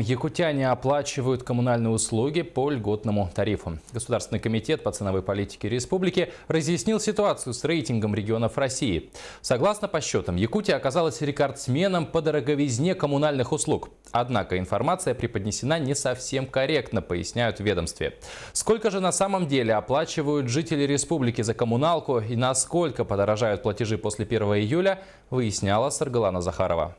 Якутяне оплачивают коммунальные услуги по льготному тарифу. Государственный комитет по ценовой политике республики разъяснил ситуацию с рейтингом регионов России. Согласно подсчетам, Якутия оказалась рекордсменом по дороговизне коммунальных услуг. Однако информация преподнесена не совсем корректно, поясняют в ведомстве. Сколько же на самом деле оплачивают жители республики за коммуналку и насколько подорожают платежи после 1 июля, выясняла Саргалана Захарова.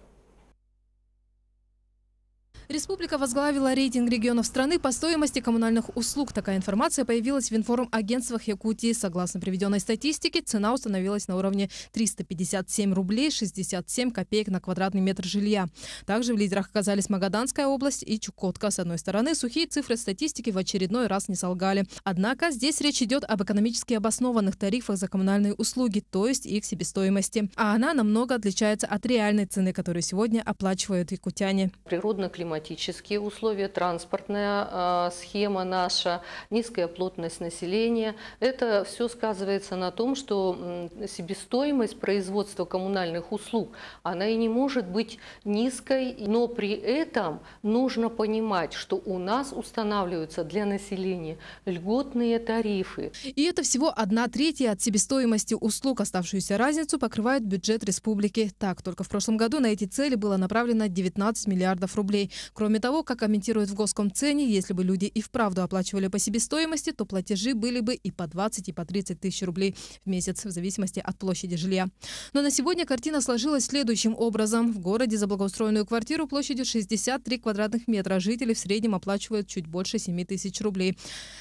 Республика возглавила рейтинг регионов страны по стоимости коммунальных услуг. Такая информация появилась в информагентствах Якутии. Согласно приведенной статистике, цена установилась на уровне 357 рублей 67 копеек на квадратный метр жилья. Также в лидерах оказались Магаданская область и Чукотка. С одной стороны, сухие цифры статистики в очередной раз не солгали. Однако здесь речь идет об экономически обоснованных тарифах за коммунальные услуги, то есть их себестоимости. А она намного отличается от реальной цены, которую сегодня оплачивают якутяне. Природный климат климатические условия, транспортная а, схема наша, низкая плотность населения. Это все сказывается на том, что себестоимость производства коммунальных услуг, она и не может быть низкой, но при этом нужно понимать, что у нас устанавливаются для населения льготные тарифы. И это всего одна треть от себестоимости услуг. Оставшуюся разницу покрывает бюджет республики. Так, только в прошлом году на эти цели было направлено 19 миллиардов рублей. Кроме того, как комментируют в Госкомцене, если бы люди и вправду оплачивали по себестоимости, то платежи были бы и по 20, и по 30 тысяч рублей в месяц, в зависимости от площади жилья. Но на сегодня картина сложилась следующим образом. В городе за благоустроенную квартиру площадью 63 квадратных метра жители в среднем оплачивают чуть больше 7 тысяч рублей.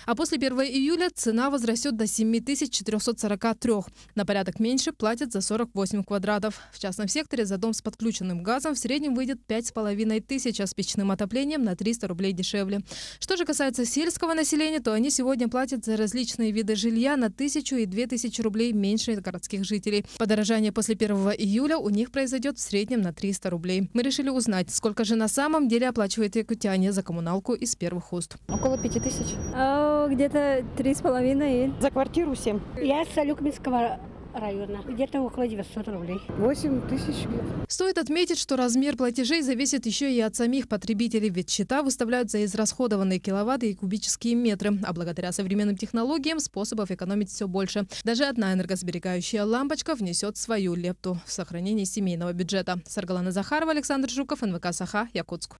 А после 1 июля цена возрастет до 7443. На порядок меньше платят за 48 квадратов. В частном секторе за дом с подключенным газом в среднем выйдет 5,5 тысяч, а с печной уличным отоплением на 300 рублей дешевле. Что же касается сельского населения, то они сегодня платят за различные виды жилья на 1000 и 2000 рублей меньше городских жителей. Подорожание после 1 июля у них произойдет в среднем на 300 рублей. Мы решили узнать, сколько же на самом деле оплачивает якутяне за коммуналку из первых уст. Около 5000. А, где-то 3,5. За квартиру 7. Я с Люкминского района. Где-то около 900 рублей. 8 тысяч. Стоит отметить, что размер платежей зависит еще и от самих потребителей, ведь счета выставляют за израсходованные киловатты и кубические метры. А благодаря современным технологиям способов экономить все больше. Даже одна энергосберегающая лампочка внесет свою лепту в сохранение семейного бюджета. Саргалана Захарова, Александр Жуков, НВК Саха, Якутск.